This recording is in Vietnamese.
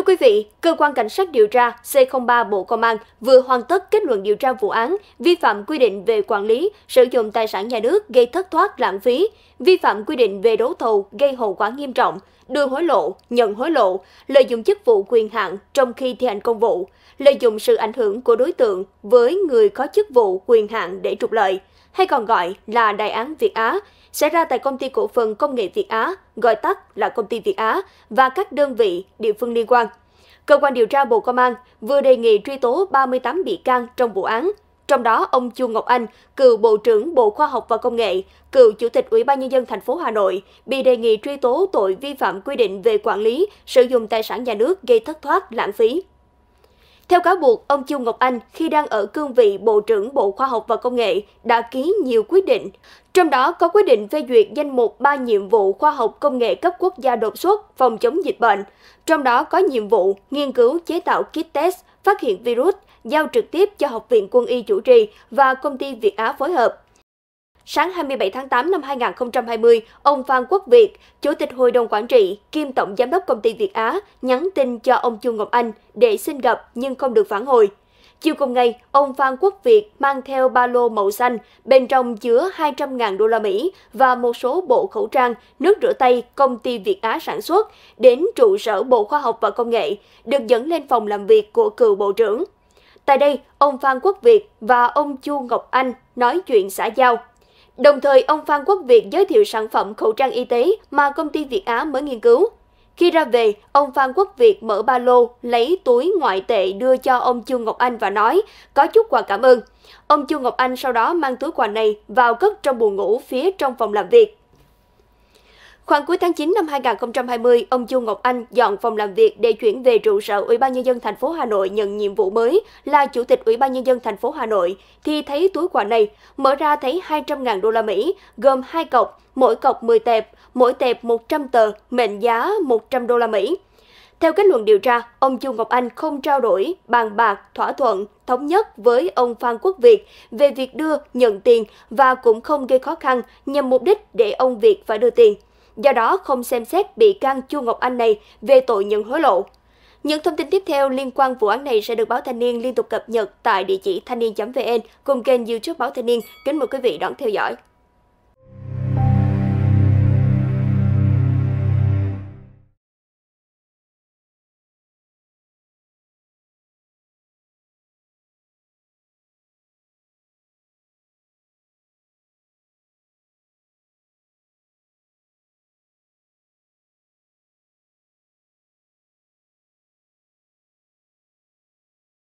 Thưa quý vị, Cơ quan Cảnh sát điều tra C03 Bộ Công an vừa hoàn tất kết luận điều tra vụ án vi phạm quy định về quản lý, sử dụng tài sản nhà nước gây thất thoát lãng phí, vi phạm quy định về đấu thầu gây hậu quả nghiêm trọng, đưa hối lộ, nhận hối lộ, lợi dụng chức vụ quyền hạn trong khi thi hành công vụ, lợi dụng sự ảnh hưởng của đối tượng với người có chức vụ quyền hạn để trục lợi, hay còn gọi là đại án Việt Á, xảy ra tại công ty cổ phần công nghệ Việt Á, gọi tắt là công ty Việt Á và các đơn vị địa phương liên quan. Cơ quan điều tra Bộ Công an vừa đề nghị truy tố 38 bị can trong vụ án trong đó ông Chu Ngọc Anh, cựu Bộ trưởng Bộ Khoa học và Công nghệ, cựu Chủ tịch Ủy ban nhân dân thành phố Hà Nội bị đề nghị truy tố tội vi phạm quy định về quản lý, sử dụng tài sản nhà nước gây thất thoát, lãng phí. Theo cáo buộc, ông Chu Ngọc Anh khi đang ở cương vị Bộ trưởng Bộ Khoa học và Công nghệ đã ký nhiều quyết định, trong đó có quyết định phê duyệt danh mục 3 nhiệm vụ khoa học công nghệ cấp quốc gia đột xuất phòng chống dịch bệnh, trong đó có nhiệm vụ nghiên cứu chế tạo kit test, phát hiện virus, giao trực tiếp cho Học viện Quân y chủ trì và công ty Việt Á phối hợp. Sáng 27 tháng 8 năm 2020, ông Phan Quốc Việt, Chủ tịch Hội đồng Quản trị, kiêm Tổng Giám đốc Công ty Việt Á, nhắn tin cho ông Chu Ngọc Anh để xin gặp nhưng không được phản hồi. Chiều cùng ngày, ông Phan Quốc Việt mang theo ba lô màu xanh, bên trong chứa 200.000 đô la Mỹ và một số bộ khẩu trang, nước rửa tay công ty Việt Á sản xuất đến trụ sở Bộ Khoa học và Công nghệ, được dẫn lên phòng làm việc của cựu bộ trưởng. Tại đây, ông Phan Quốc Việt và ông Chu Ngọc Anh nói chuyện xã giao Đồng thời, ông Phan Quốc Việt giới thiệu sản phẩm khẩu trang y tế mà công ty Việt Á mới nghiên cứu. Khi ra về, ông Phan Quốc Việt mở ba lô, lấy túi ngoại tệ đưa cho ông Chu Ngọc Anh và nói có chút quà cảm ơn. Ông Chu Ngọc Anh sau đó mang túi quà này vào cất trong buồng ngủ phía trong phòng làm việc. Khoảng cuối tháng 9 năm 2020, ông Chu Ngọc Anh dọn phòng làm việc để chuyển về trụ sở Ủy ban nhân dân thành phố Hà Nội nhận nhiệm vụ mới là Chủ tịch Ủy ban nhân dân thành phố Hà Nội thì thấy túi quà này, mở ra thấy 200.000 đô la Mỹ, gồm hai cọc, mỗi cọc 10 tệp, mỗi tệp 100 tờ, mệnh giá 100 đô la Mỹ. Theo kết luận điều tra, ông Chu Ngọc Anh không trao đổi, bàn bạc, thỏa thuận, thống nhất với ông Phan Quốc Việt về việc đưa, nhận tiền và cũng không gây khó khăn nhằm mục đích để ông Việt phải đưa tiền do đó không xem xét bị can Chu Ngọc Anh này về tội nhận hối lộ. Những thông tin tiếp theo liên quan vụ án này sẽ được Báo Thanh niên liên tục cập nhật tại địa chỉ thanh niên.vn cùng kênh youtube Báo Thanh niên. Kính mời quý vị đón theo dõi.